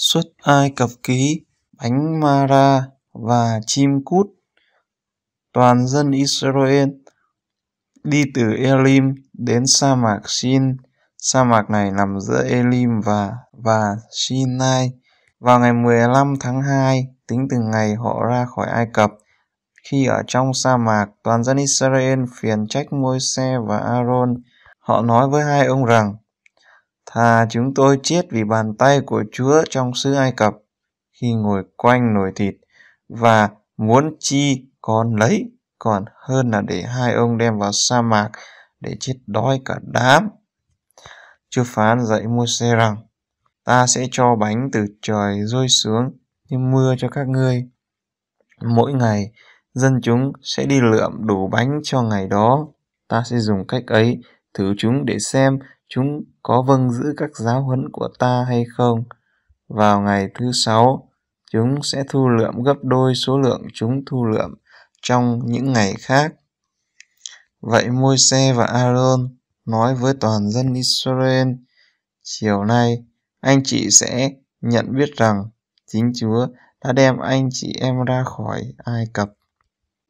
xuất Ai Cập ký, bánh Mara và chim cút. Toàn dân Israel đi từ Elim đến sa mạc Sin. Sa mạc này nằm giữa Elim và và Sinai. Vào ngày 15 tháng 2, tính từ ngày họ ra khỏi Ai Cập, khi ở trong sa mạc, toàn dân Israel phiền trách Môi-se và Aaron. Họ nói với hai ông rằng, Thà chúng tôi chết vì bàn tay của Chúa trong xứ Ai Cập khi ngồi quanh nồi thịt và muốn chi còn lấy còn hơn là để hai ông đem vào sa mạc để chết đói cả đám. Chúa phán dạy Môi-se rằng ta sẽ cho bánh từ trời rơi xuống như mưa cho các ngươi. Mỗi ngày dân chúng sẽ đi lượm đủ bánh cho ngày đó. Ta sẽ dùng cách ấy thử chúng để xem chúng có vâng giữ các giáo huấn của ta hay không. Vào ngày thứ sáu, chúng sẽ thu lượm gấp đôi số lượng chúng thu lượm trong những ngày khác. Vậy môi xe và Aaron nói với toàn dân Israel, chiều nay anh chị sẽ nhận biết rằng chính Chúa đã đem anh chị em ra khỏi Ai Cập.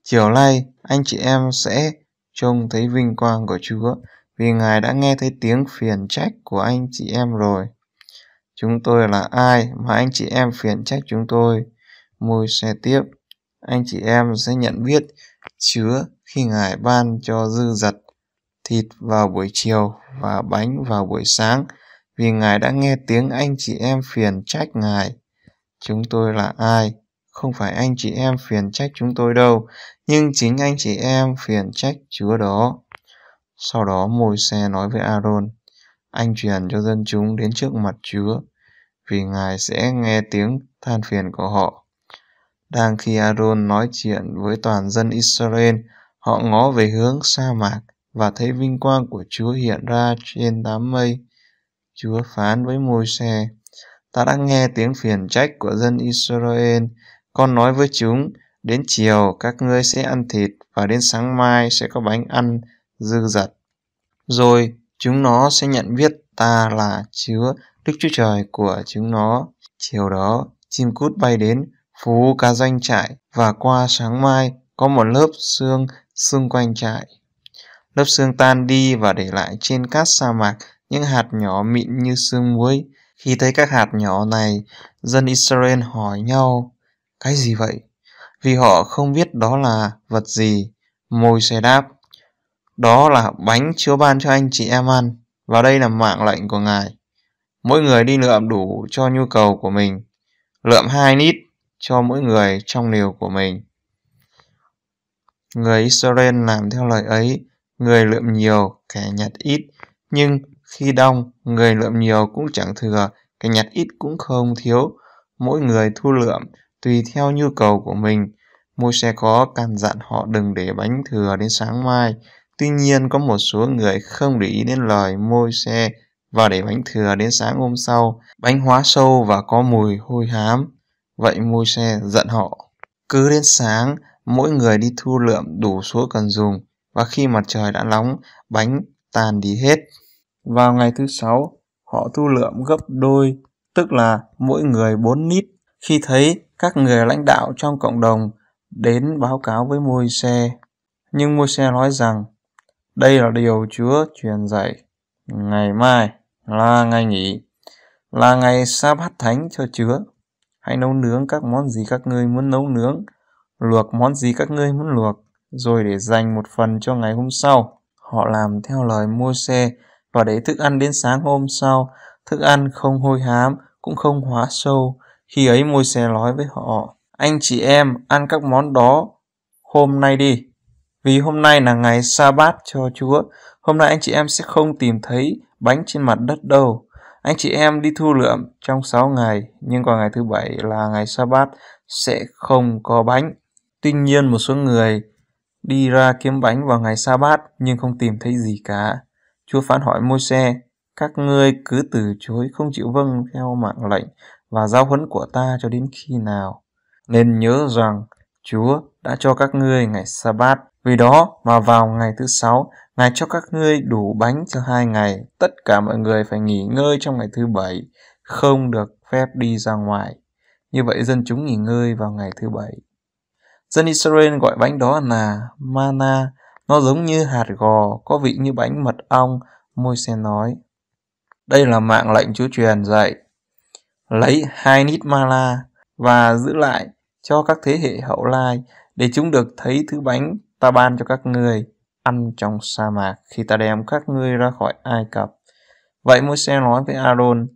Chiều nay anh chị em sẽ trông thấy vinh quang của Chúa vì ngài đã nghe thấy tiếng phiền trách của anh chị em rồi. Chúng tôi là ai mà anh chị em phiền trách chúng tôi? Môi xe tiếp, anh chị em sẽ nhận biết chứa khi ngài ban cho dư giật thịt vào buổi chiều và bánh vào buổi sáng vì ngài đã nghe tiếng anh chị em phiền trách ngài. Chúng tôi là ai? Không phải anh chị em phiền trách chúng tôi đâu, nhưng chính anh chị em phiền trách Chúa đó. Sau đó Môi-se nói với A-rôn, anh truyền cho dân chúng đến trước mặt Chúa, vì Ngài sẽ nghe tiếng than phiền của họ. Đang khi Aaron nói chuyện với toàn dân Israel, họ ngó về hướng sa mạc và thấy vinh quang của Chúa hiện ra trên đám mây. Chúa phán với môi xe, ta đã nghe tiếng phiền trách của dân Israel, con nói với chúng, đến chiều các ngươi sẽ ăn thịt và đến sáng mai sẽ có bánh ăn dư dật. Rồi chúng nó sẽ nhận biết ta là chứa Đức Chúa Trời của chúng nó. Chiều đó, chim cút bay đến, phú cá doanh trại và qua sáng mai có một lớp xương xung quanh trại. Lớp xương tan đi và để lại trên cát sa mạc những hạt nhỏ mịn như xương muối. Khi thấy các hạt nhỏ này, dân Israel hỏi nhau, cái gì vậy? Vì họ không biết đó là vật gì. Môi xe đáp, đó là bánh Chúa ban cho anh chị em ăn và đây là mạng lệnh của Ngài. Mỗi người đi lượm đủ cho nhu cầu của mình, lượm hai nít cho mỗi người trong liều của mình. Người Israel làm theo lời ấy, người lượm nhiều, kẻ nhặt ít, nhưng khi đông người lượm nhiều cũng chẳng thừa, kẻ nhặt ít cũng không thiếu. Mỗi người thu lượm, tùy theo nhu cầu của mình. Môi xe có căn dặn họ đừng để bánh thừa đến sáng mai, Tuy nhiên có một số người không để ý đến lời môi xe và để bánh thừa đến sáng hôm sau, bánh hóa sâu và có mùi hôi hám. Vậy môi xe giận họ. Cứ đến sáng, mỗi người đi thu lượm đủ số cần dùng và khi mặt trời đã nóng, bánh tàn đi hết. Vào ngày thứ sáu, họ thu lượm gấp đôi, tức là mỗi người 4 nít. Khi thấy các người lãnh đạo trong cộng đồng đến báo cáo với môi xe, nhưng môi xe nói rằng đây là điều Chúa truyền dạy. Ngày mai là ngày nghỉ, là ngày sa bát thánh cho Chúa. Hãy nấu nướng các món gì các ngươi muốn nấu nướng, luộc món gì các ngươi muốn luộc, rồi để dành một phần cho ngày hôm sau. Họ làm theo lời mua xe và để thức ăn đến sáng hôm sau. Thức ăn không hôi hám, cũng không hóa sâu. Khi ấy môi xe nói với họ, anh chị em ăn các món đó hôm nay đi vì hôm nay là ngày sa bát cho Chúa, hôm nay anh chị em sẽ không tìm thấy bánh trên mặt đất đâu. Anh chị em đi thu lượm trong 6 ngày, nhưng vào ngày thứ bảy là ngày sa bát sẽ không có bánh. Tuy nhiên một số người đi ra kiếm bánh vào ngày sa bát nhưng không tìm thấy gì cả. Chúa phán hỏi môi xe, các ngươi cứ từ chối không chịu vâng theo mạng lệnh và giao huấn của ta cho đến khi nào. Nên nhớ rằng Chúa đã cho các ngươi ngày sa bát vì đó mà vào ngày thứ sáu Ngài cho các ngươi đủ bánh cho hai ngày tất cả mọi người phải nghỉ ngơi trong ngày thứ bảy không được phép đi ra ngoài như vậy dân chúng nghỉ ngơi vào ngày thứ bảy dân Israel gọi bánh đó là mana nó giống như hạt gò có vị như bánh mật ong môi xe nói đây là mạng lệnh Chúa truyền dạy lấy hai nít mana và giữ lại cho các thế hệ hậu lai để chúng được thấy thứ bánh ta ban cho các người ăn trong sa mạc khi ta đem các ngươi ra khỏi Ai Cập. Vậy Môi-se nói với Aaron,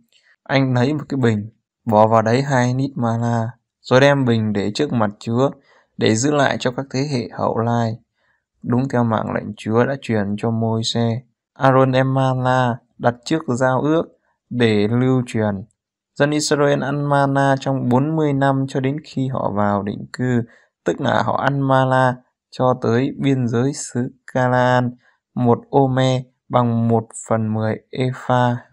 anh lấy một cái bình, bỏ vào đấy hai nít mana, rồi đem bình để trước mặt Chúa để giữ lại cho các thế hệ hậu lai. Đúng theo mạng lệnh Chúa đã truyền cho Môi-se, Aaron đem mana đặt trước giao ước để lưu truyền Dân Israel ăn mana trong 40 năm cho đến khi họ vào định cư, tức là họ ăn mana cho tới biên giới xứ Canaan, một ôme bằng một phần mười epha